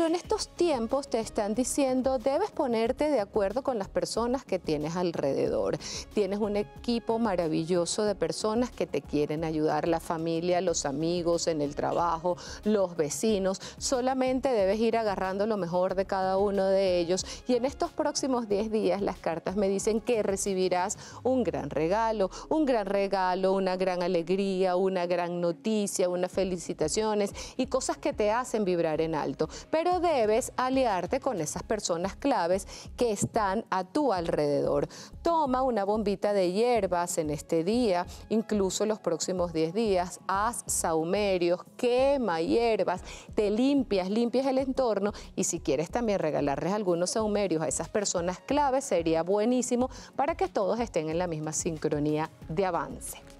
en estos tiempos te están diciendo, debes ponerte de acuerdo con las personas que tienes alrededor. Tienes un equipo maravilloso de personas que te quieren ayudar, la familia, los amigos, en el trabajo, los vecinos. Solamente debes ir agarrando lo mejor de cada uno de ellos. Y en estos próximos 10 días las cartas me dicen que recibirás un gran regalo, un gran regalo, una gran alegría, una gran noticia, unas felicitaciones y cosas que te hacen vibrar en alto pero debes aliarte con esas personas claves que están a tu alrededor. Toma una bombita de hierbas en este día, incluso los próximos 10 días, haz saumerios, quema hierbas, te limpias, limpias el entorno y si quieres también regalarles algunos saumerios a esas personas claves sería buenísimo para que todos estén en la misma sincronía de avance.